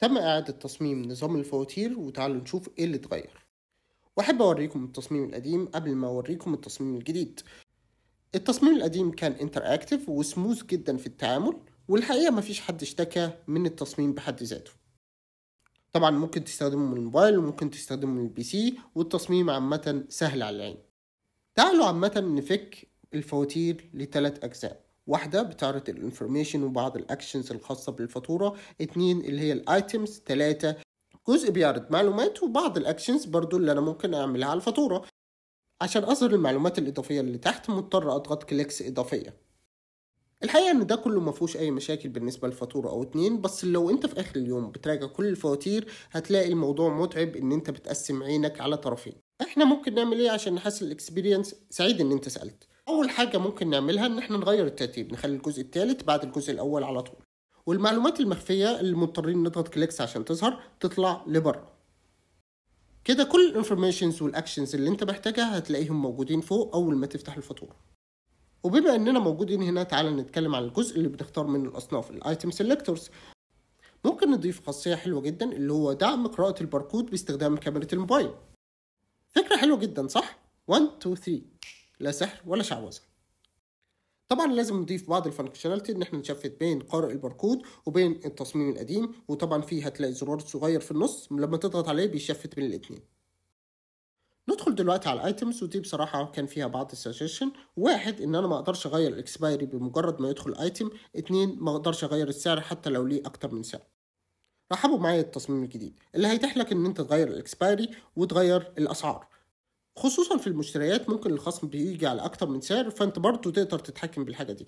تم إعادة تصميم نظام الفواتير وتعالوا نشوف إيه اللي اتغير وأحب أوريكم التصميم القديم قبل ما أوريكم التصميم الجديد التصميم القديم كان انتراكتيف وسموث جدا في التعامل والحقيقة مفيش حد اشتكى من التصميم بحد ذاته طبعا ممكن تستخدمه من الموبايل وممكن تستخدمه من البي سي والتصميم عامة سهل على العين تعالوا عامة نفك الفواتير لثلاث أجزاء واحدة بتعرض الانفورميشن وبعض الاكشنز الخاصة بالفاتورة اتنين اللي هي الايتمز تلاتة جزء بيعرض معلومات وبعض الاكشنز برضو اللي انا ممكن اعملها على الفاتورة عشان اظهر المعلومات الاضافية اللي تحت مضطر اضغط كليكس اضافية الحقيقة إن ده كله مفهوش أي مشاكل بالنسبة للفاتورة أو اتنين بس لو أنت في آخر اليوم بتراجع كل الفواتير هتلاقي الموضوع متعب إن أنت بتقسم عينك على طرفين إحنا ممكن نعمل إيه عشان نحسن الإكسبيرينس سعيد إن أنت سألت اول حاجه ممكن نعملها ان احنا نغير الترتيب نخلي الجزء الثالث بعد الجزء الاول على طول والمعلومات المخفيه اللي مضطرين نضغط كليكس عشان تظهر تطلع لبره كده كل الانفورميشنز والاكشنز اللي انت محتاجها هتلاقيهم موجودين فوق اول ما تفتح الفاتوره وبما اننا موجودين هنا تعالى نتكلم عن الجزء اللي بنختار منه الاصناف الايتم سيلكتورز ممكن نضيف خاصيه حلوه جدا اللي هو دعم قراءه الباركود باستخدام كاميرا الموبايل فكره حلوه جدا صح 1 2 3 لا سحر ولا شعوذة طبعا لازم نضيف بعض الفانكشناليتي ان احنا نشفت بين قارئ الباركود وبين التصميم القديم وطبعا فيه هتلاقي زرار صغير في النص لما تضغط عليه بيشفت بين الاتنين ندخل دلوقتي على الايتمز ودي بصراحه كان فيها بعض السجشن واحد ان انا ما اقدرش اغير الاكسبايري بمجرد ما يدخل ايتم اتنين ما اقدرش اغير السعر حتى لو ليه اكتر من سعر رحبوا معايا التصميم الجديد اللي هيتيح لك ان انت تغير الاكسبايري وتغير الاسعار خصوصا في المشتريات ممكن الخصم بيجي على اكتر من سعر فانت برضو تقدر تتحكم بالحاجه دي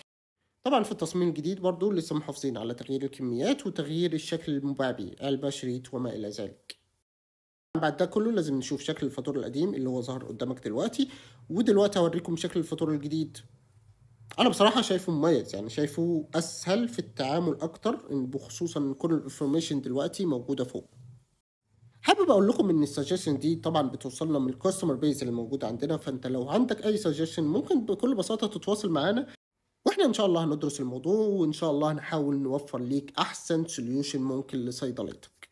طبعا في التصميم الجديد برضو لسه محافظين على تغيير الكميات وتغيير الشكل المباع بيه البشريت وما الى ذلك بعد ده كله لازم نشوف شكل الفاتورة القديم اللي هو ظهر قدامك دلوقتي ودلوقتي هوريكم شكل الفاتورة الجديد انا بصراحه شايفه مميز يعني شايفه اسهل في التعامل اكتر بخصوصا ان كل الانفورميشن دلوقتي موجوده فوق حابب اقول لكم ان السجشن دي طبعا بتوصلنا من الكاستمر بيز اللي موجود عندنا فانت لو عندك اي سجشن ممكن بكل بساطه تتواصل معانا واحنا ان شاء الله هندرس الموضوع وان شاء الله هنحاول نوفر ليك احسن سوليوشن ممكن لصيدليتك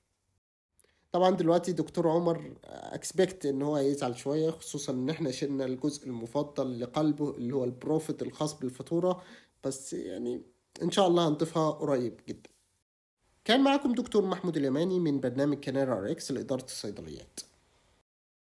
طبعا دلوقتي دكتور عمر اكسبكت ان هو هيزعل شويه خصوصا ان احنا شلنا الجزء المفضل لقلبه اللي هو البروفيت الخاص بالفاتوره بس يعني ان شاء الله هنضيفها قريب جدا كان معكم دكتور محمود اليماني من برنامج كنارة ريكس لإدارة الصيدليات